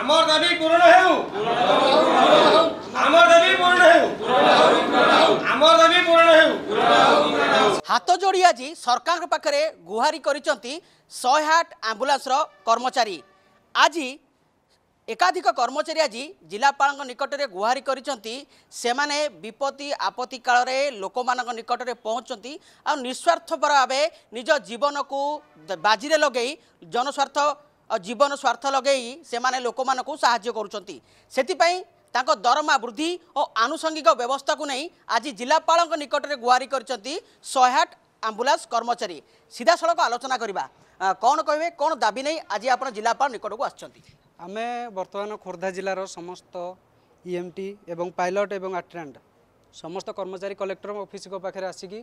আমার দাবি পূরণ হেউ আমার দাবি পূরণ হেউ আমার দাবি পূরণ হেউ হাত জোড়ি আজি সরকার পাখে গুহারি করেছেন শহে আট আম্বুলান্সর কর্মচারী আজি একাধিক কর্মচারী আজি জেলাপাল নিকটে গুহারি করেছেন সেমানে বিপত্তি আপত্তি কালে লোক নিকটরে পৌঁছতে আস্বার্থপর ভাবে নিজ জীবনকু বাজি লগাই জনস্বার্থ जीवन स्वार्थ लगे से लोक मूँ साज्य करुँच ତାଙ୍କ ଦରମା ବୃଦ୍ଧି ଓ ଆନୁଷଙ୍ଗିକ ବ୍ୟବସ୍ଥାକୁ ନେଇ ଆଜି ଜିଲ୍ଲାପାଳଙ୍କ ନିକଟରେ ଗୁହାରି କରିଛନ୍ତି ଶହେଆଠ ଆମ୍ବୁଲାନ୍ସ କର୍ମଚାରୀ ସିଧାସଳଖ ଆଲୋଚନା କରିବା କ'ଣ କହିବେ କ'ଣ ଦାବି ନେଇ ଆଜି ଆପଣ ଜିଲ୍ଲାପାଳ ନିକଟକୁ ଆସିଛନ୍ତି ଆମେ ବର୍ତ୍ତମାନ ଖୋର୍ଦ୍ଧା ଜିଲ୍ଲାର ସମସ୍ତ ଇଏମ୍ଟି ଏବଂ ପାଇଲଟ ଏବଂ ଆଟ୍ରାଣ୍ଡ ସମସ୍ତ କର୍ମଚାରୀ କଲେକ୍ଟର ଅଫିସଙ୍କ ପାଖରେ ଆସିକି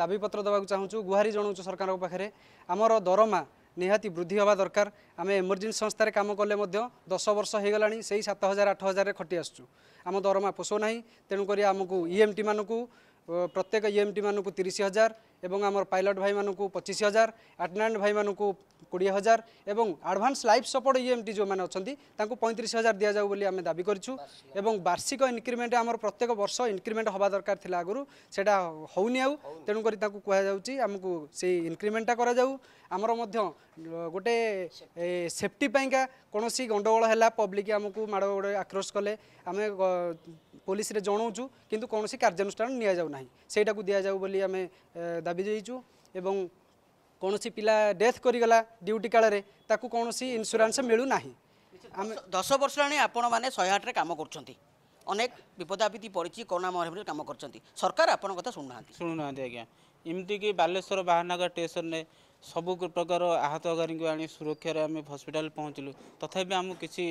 ଦାବିପତ୍ର ଦେବାକୁ ଚାହୁଁଛୁ ଗୁହାରି ଜଣାଉଛୁ ସରକାରଙ୍କ ପାଖରେ ଆମର ଦରମା ନିହାତି ବୃଦ୍ଧି ହେବା ଦରକାର ଆମେ ଏମର୍ଜେନ୍ସି ସଂସ୍ଥାରେ କାମ କଲେ ମଧ୍ୟ ଦଶ ବର୍ଷ ହୋଇଗଲାଣି ସେହି ସାତ ହଜାର ଆଠ ହଜାରରେ ଖଟି ଆସୁଛୁ ଆମ ଦରମା ପୋଷଉ ନାହିଁ ତେଣୁକରି ଆମକୁ ଇ ଏମ୍ ଟି ମାନଙ୍କୁ ପ୍ରତ୍ୟେକ ଇ ଏମ୍ ଟି ମାନଙ୍କୁ ତିରିଶ ହଜାର এবং আমার পাইলট ভাই মানুষ পঁচিশ হাজার আটেন্ডাট ভাই মানুষ কোড়ি হাজার এবং আডভান্স লাইফ সপোর্ট ইএমটি যে অনেক পঁয়ত্রিশ হাজার দিয়া যাও বলে আমি দাবি করছু এবং বার্ষিক ইনক্রিমেন্ট আমার প্রত্যেক বর্ষ ইনক্রিমেন্ট হওয়া দরকার লা আগর সেটা হোনি আউ তেমকি তাঁকু কুহযাচ্ছি আমি সেই ইনক্রিমেন্টটা করা যাও আমার মধ্যে গোটে সেফটি পাইকা কোণী গণ্ডগোল হল পব্লিক আমি মাড় গোড়ে আক্রোশ কলে আমি পুলিশে জনাওছু কিন্তু কোণী কার্যানুষ্ঠান নিয়া যাও না সেইটা দিয়া যাও বলে আমি दाबी देइछु एवं कोनोसी पिला डेथ करिगला ड्यूटी कालरे ताकु कोनोसी इन्स्योरेंस मिलु नाही आमे 10 वर्ष लाने आपण माने 108 रे काम करछंती अनेक विपदापिति परिचि कोरोना महामारी रे काम करछंती सरकार आपण कथा सुनु नाही सुनु नाही आज्ञा इमिति कि बालेश्वर बाहनागर स्टेशन ने सब प्रकार आहत गारी को आनी सुरक्षा रे आमे हॉस्पिटल पहुचलु तथापि हम किछि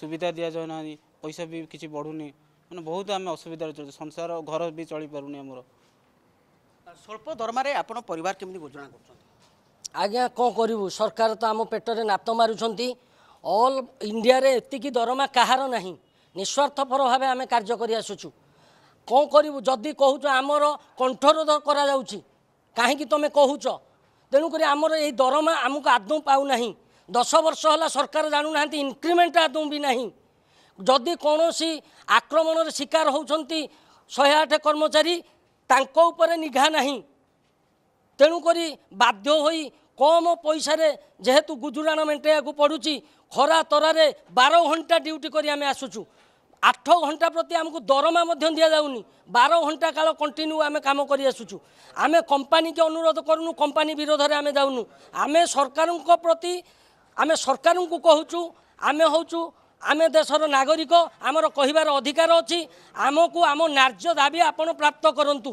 सुविधा दिया जाय नाही पैसा भी किसी बढुनी माने बहुत आमे असुविधा रे संसार घर भी चली परुनी हमरो স্বল্প দরমারে আপনার পরিবার কেমি গোজনা করছেন আজ্ঞা কো করবু সরকার তো আম পেটরে নাত মারুছেন অল ইন্ডিয়ার এতিকি দরমা কাহার না নিঃস্বার্থপর ভাবে আমি কার্য করে আসুছু কো করবু যদি কুচ আমার কণ্ঠরোধ করা যাচ্ছি কাহি তুমি কুচ তেণুকরি আমার এই দরমা আমি আদৌ পাও না দশ বর্ষ হল সরকার জানু না ইনক্রিমেন্ট আদৌ বি না যদি কৌশি আক্রমণের শিকার হচ্ছেন শহে আঠ কর্মচারী ତାଙ୍କ ଉପରେ ନିଘା ନାହିଁ ତେଣୁକରି ବାଧ୍ୟ ହୋଇ କମ୍ ପଇସାରେ ଯେହେତୁ ଗୁଜୁରାଣ ମେଣ୍ଟେଇବାକୁ ପଡ଼ୁଛି ଖରା ତରାରେ ବାର ଘଣ୍ଟା ଡ୍ୟୁଟି କରି ଆମେ ଆସୁଛୁ ଆଠ ଘଣ୍ଟା ପ୍ରତି ଆମକୁ ଦରମା ମଧ୍ୟ ଦିଆଯାଉନି ବାର ଘଣ୍ଟା କାଳ କଣ୍ଟିନ୍ୟୁ ଆମେ କାମ କରି ଆସୁଛୁ ଆମେ କମ୍ପାନୀକୁ ଅନୁରୋଧ କରୁନୁ କମ୍ପାନୀ ବିରୋଧରେ ଆମେ ଯାଉନୁ ଆମେ ସରକାରଙ୍କ ପ୍ରତି ଆମେ ସରକାରଙ୍କୁ କହୁଛୁ ଆମେ ହେଉଛୁ ଆମେ ଦେଶର ନାଗରିକ ଆମର କହିବାର ଅଧିକାର ଅଛି ଆମକୁ ଆମ ନ୍ୟାର୍ଯ୍ୟ ଦାବି ଆପଣ ପ୍ରାପ୍ତ କରନ୍ତୁ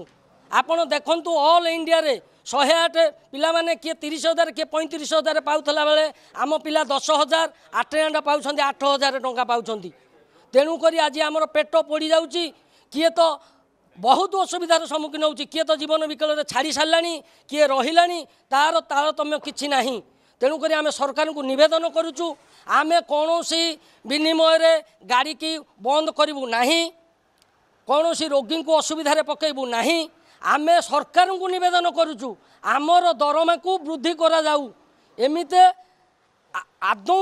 ଆପଣ ଦେଖନ୍ତୁ ଅଲ୍ ଇଣ୍ଡିଆରେ ଶହେ ଆଠ ପିଲାମାନେ କିଏ ତିରିଶ ହଜାର କିଏ ପଇଁତିରିଶ ହଜାର ପାଉଥିଲା ବେଳେ ଆମ ପିଲା ଦଶ ହଜାର ଆଠ ଆଣ୍ଡ ପାଉଛନ୍ତି ଆଠ ହଜାର ଟଙ୍କା ପାଉଛନ୍ତି ତେଣୁକରି ଆଜି ଆମର ପେଟ ପୋଡ଼ିଯାଉଛି କିଏ ତ ବହୁତ ଅସୁବିଧାର ସମ୍ମୁଖୀନ ହେଉଛି କିଏ ତ ଜୀବନ ବିକଳରେ ଛାଡ଼ି ସାରିଲାଣି କିଏ ରହିଲାଣି ତା'ର ତାରତମ୍ୟ କିଛି ନାହିଁ ତେଣୁକରି ଆମେ ସରକାରଙ୍କୁ ନିବେଦନ କରୁଛୁ ଆମେ କୌଣସି ବିନିମୟରେ ଗାଡ଼ିକି ବନ୍ଦ କରିବୁ ନାହିଁ କୌଣସି ରୋଗୀଙ୍କୁ ଅସୁବିଧାରେ ପକାଇବୁ ନାହିଁ ଆମେ ସରକାରଙ୍କୁ ନିବେଦନ କରୁଛୁ ଆମର ଦରମାକୁ ବୃଦ୍ଧି କରାଯାଉ ଏମିତି ଆଦୌ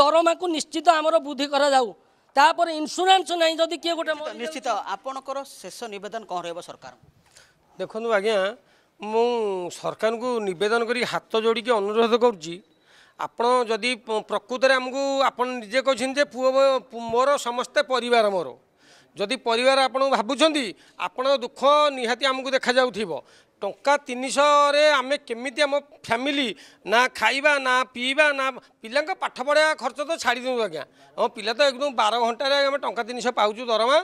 ଦରମାକୁ ନିଶ୍ଚିତ ଆମର ବୃଦ୍ଧି କରାଯାଉ ତାପରେ ଇନ୍ସୁରାନ୍ସ ନାହିଁ ଯଦି କିଏ ଗୋଟେ ନିଶ୍ଚିତ ଆପଣଙ୍କର ଶେଷ ନିବେଦନ କ'ଣ ରହିବ ସରକାରଙ୍କୁ ଦେଖନ୍ତୁ ଆଜ୍ଞା ମୁଁ ସରକାରଙ୍କୁ ନିବେଦନ କରି ହାତ ଯୋଡ଼ିକି ଅନୁରୋଧ କରୁଛି ଆପଣ ଯଦି ପ୍ରକୃତରେ ଆମକୁ ଆପଣ ନିଜେ କହିଛନ୍ତି ଯେ ପୁଅ ମୋର ସମସ୍ତେ ପରିବାର ମୋର ଯଦି ପରିବାର ଆପଣ ଭାବୁଛନ୍ତି ଆପଣଙ୍କ ଦୁଃଖ ନିହାତି ଆମକୁ ଦେଖାଯାଉଥିବ ଟଙ୍କା ତିନିଶହରେ ଆମେ କେମିତି ଆମ ଫ୍ୟାମିଲି ନା ଖାଇବା ନା ପିଇବା ନା ପିଲାଙ୍କ ପାଠ ପଢ଼ିବା ଖର୍ଚ୍ଚ ତ ଛାଡ଼ିଦିଅନ୍ତୁ ଆଜ୍ଞା ଆମ ପିଲା ତ ଏକଦମ ବାର ଘଣ୍ଟାରେ ଆମେ ଟଙ୍କା ତିନିଶହ ପାଉଛୁ ଦରମା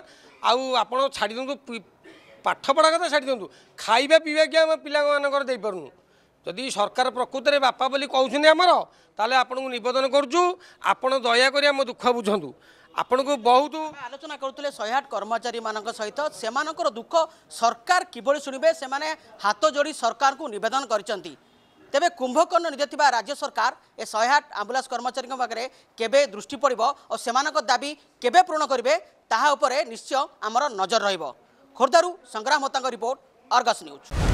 ଆଉ ଆପଣ ଛାଡ଼ିଦିଅନ୍ତୁ ପାଠପଢ଼ା କଥା ଛାଡ଼ି ଦିଅନ୍ତୁ ଖାଇବା ପିଇବା କି ଆମେ ପିଲାମାନଙ୍କର ଦେଇପାରୁନୁ ଯଦି ସରକାର ପ୍ରକୃତରେ ବାପା ବୋଲି କହୁଛନ୍ତି ଆମର ତାହେଲେ ଆପଣଙ୍କୁ ନିବେଦନ କରୁଛୁ ଆପଣ ଦୟାକରି ଆମ ଦୁଃଖ ବୁଝନ୍ତୁ ଆପଣଙ୍କୁ ବହୁତ ଆଲୋଚନା କରୁଥିଲେ ଶହେ ଆଠ କର୍ମଚାରୀମାନଙ୍କ ସହିତ ସେମାନଙ୍କର ଦୁଃଖ ସରକାର କିଭଳି ଶୁଣିବେ ସେମାନେ ହାତ ଯୋଡ଼ି ସରକାରଙ୍କୁ ନିବେଦନ କରିଛନ୍ତି ତେବେ କୁମ୍ଭକର୍ଣ୍ଣ ନିଯୁଥିବା ରାଜ୍ୟ ସରକାର ଏ ଶହେ ଆଠ ଆମ୍ବୁଲାନ୍ସ କର୍ମଚାରୀଙ୍କ ପାଖରେ କେବେ ଦୃଷ୍ଟି ପଡ଼ିବ ଓ ସେମାନଙ୍କ ଦାବି କେବେ ପୂରଣ କରିବେ ତାହା ଉପରେ ନିଶ୍ଚୟ ଆମର ନଜର ରହିବ ଖୋର୍ଦ୍ଧାରୁ ସଂଗ୍ରାମ ମତାଙ୍କ ରିପୋର୍ଟ ଅର୍ଗସ୍ ନ୍ୟୁଜ୍